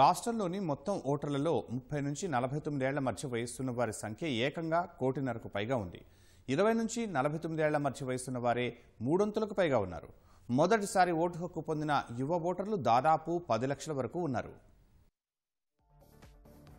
రాష్ట్రంలోని మొత్తం ఓటర్లలో ముప్పై నుంచి నలభై తొమ్మిదేళ్ల మధ్య వయస్సున్న వారి సంఖ్య ఏకంగా కోటిన్నరకు పైగా ఉంది ఇరవై నుంచి నలభై తొమ్మిదేళ్ల మధ్య వయస్సున్న వారే మూడొంతులకు పైగా ఉన్నారు మొదటిసారి ఓటు హక్కు పొందిన యువ ఓటర్లు దాదాపు పది లక్షల వరకు ఉన్నారు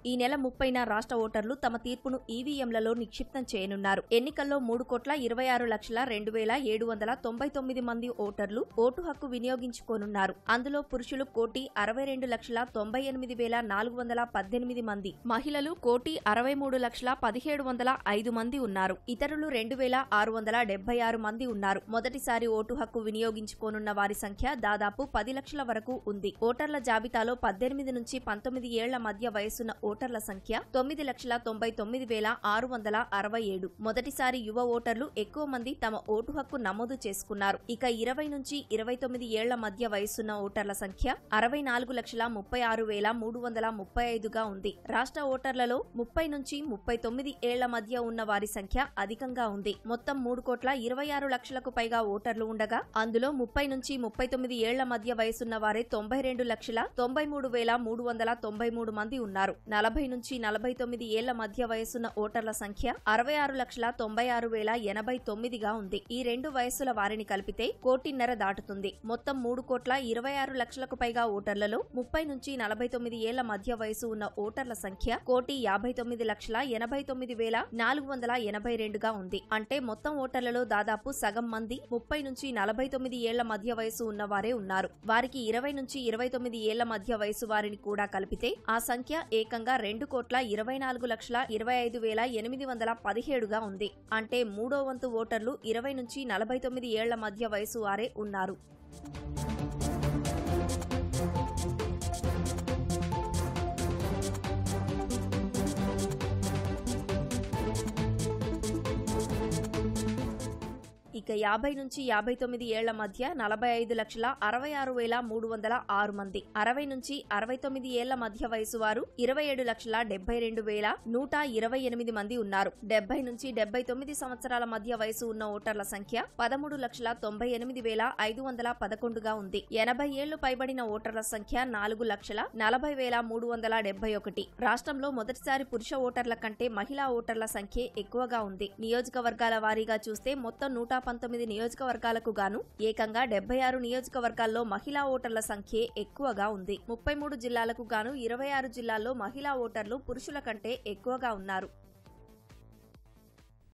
ఈ నెల ముప్పైన రాష్ట్ర ఓటర్లు తమ తీర్పును ఈవీఎంలలో నిక్షిప్తం చేయనున్నారు ఎన్నికల్లో మూడు కోట్ల ఇరవై ఆరు లక్షల రెండు వేల ఏడు వందల తొంభై తొమ్మిది మంది ఓటర్లు ఓటు హక్కు వినియోగించుకోనున్నారు అందులో పురుషులు కోటి అరవై రెండు లక్షల తొంభై ఎనిమిది వేల నాలుగు వందల పద్దెనిమిది మంది మహిళలు కోటి అరవై మూడు లక్షల పదిహేడు వందల ఐదు మంది ఉన్నారు ఇతరులు రెండు వేల ఆరు వందల డెబ్బై ఆరు మంది ఉన్నారు మొదటిసారి ఓటు హక్కు వినియోగించుకోనున్న వారి సంఖ్య దాదాపు పది లక్షల వరకు ఉంది ఓటర్ల జాబితాలో పద్దెనిమిది నుంచి పంతొమ్మిది ఏళ్ల మధ్య వయసున్న ఓటర్ల సంఖ్య తొమ్మిది లక్షల తొంభై తొమ్మిది వేల ఆరు వందల అరవై ఏడు మొదటిసారి యువ ఓటర్లు ఎక్కువ మంది తమ ఓటు హక్కు నమోదు చేసుకున్నారు ఇక ఇరవై నుంచి ఇరవై తొమ్మిది ఏళ్ల మధ్య వయసున్న ఓటర్ల సంఖ్య అరవై నాలుగు లక్షల ముప్పై ఆరు వేల మూడు వందల ముప్పై ఐదుగా ఉంది రాష్ట్ర ఓటర్లలో ముప్పై నుంచి ముప్పై తొమ్మిది ఏళ్ల మధ్య ఉన్న వారి సంఖ్య అధికంగా ఉంది మొత్తం మూడు కోట్ల ఇరవై ఆరు లక్షలకు పైగా ఓటర్లు ఉండగా అందులో ముప్పై నుంచి ముప్పై తొమ్మిది ఏళ్ల మధ్య వయసున్న వారే తొంభై రెండు లక్షల తొంభై మూడు వేల మూడు వందల తొంభై మూడు మంది ఉన్నారు నలభై నుంచి నలభై తొమ్మిది ఏళ్ల మధ్య వయసున్న ఓటర్ల సంఖ్య అరవై ఆరు లక్షల తొంభై ఆరు వేల ఎనభై తొమ్మిదిగా ఉంది ఈ రెండు వయసుల వారిని కలిపితే కోటిన్నర దాటుతుంది మొత్తం మూడు కోట్ల ఇరవై ఆరు లక్షలకు పైగా ఓటర్లలో ముప్పై నుంచి నలభై తొమ్మిది ఏళ్ల మధ్య వయసు ఉన్న ఓటర్ల సంఖ్య కోటి యాభై తొమ్మిది లక్షల ఎనభై తొమ్మిది వేల నాలుగు వందల ఎనభై రెండుగా ఉంది అంటే మొత్తం ఓటర్లలో దాదాపు సగం మంది ముప్పై నుంచి నలభై తొమ్మిది ఏళ్ల మధ్య వయసు ఉన్నవారే ఉన్నారు వారికి ఇరవై నుంచి ఇరవై తొమ్మిది ఏళ్ల మధ్య వయసు వారిని కూడా కలిపితే ఆ సంఖ్య ఏకంగా రెండు కోట్ల ఇరవై నాలుగు లక్షల ఇరవై ఐదు వేల ఎనిమిది వందల పదిహేడుగా ఉంది అంటే మూడో వంతు ఓటర్లు ఇరవై నుంచి నలభై తొమ్మిది ఏళ్ల మధ్య వయసు వారే ఉన్నారు ఇక యాభై నుంచి యాభై తొమ్మిది ఏళ్ల మధ్య నలభై ఐదు లక్షల అరవై ఆరు వేల మూడు వందల ఆరు మంది అరవై నుంచి అరవై తొమ్మిది ఏళ్ల మధ్య వయసు వారు ఇరవై ఏడు లక్షల డెబ్బై రెండు వేల నూట ఇరవై ఎనిమిది మంది ఉన్నారు డెబ్బై నుంచి డెబ్బై తొమ్మిది సంవత్సరాల మధ్య వయసు ఉన్న ఓటర్ల సంఖ్య పదమూడు లక్షల తొంభై ఎనిమిది వేల ఐదు వందల పదకొండుగా ఉంది ఎనభై ఏళ్లు పైబడిన ఓటర్ల సంఖ్య నాలుగు లక్షల నలభై వేల మూడు వందల డెబ్బై ఒకటి రాష్ట్రంలో మొదటిసారి పురుష ఓటర్ల కంటే మహిళా ఓటర్ల సంఖ్య ఎక్కువగా ఉంది నియోజకవర్గాల వారీగా చూస్తే మొత్తం నూట పంతొమ్మిది నియోజకవర్గాలకు గాను ఏకంగా డెబ్బై ఆరు నియోజకవర్గాల్లో మహిళా ఓటర్ల సంఖ్యే ఎక్కువగా ఉంది ముప్పై మూడు జిల్లాలకు గాను ఇరవై ఆరు జిల్లాల్లో మహిళా ఓటర్లు పురుషుల కంటే ఎక్కువగా ఉన్నారు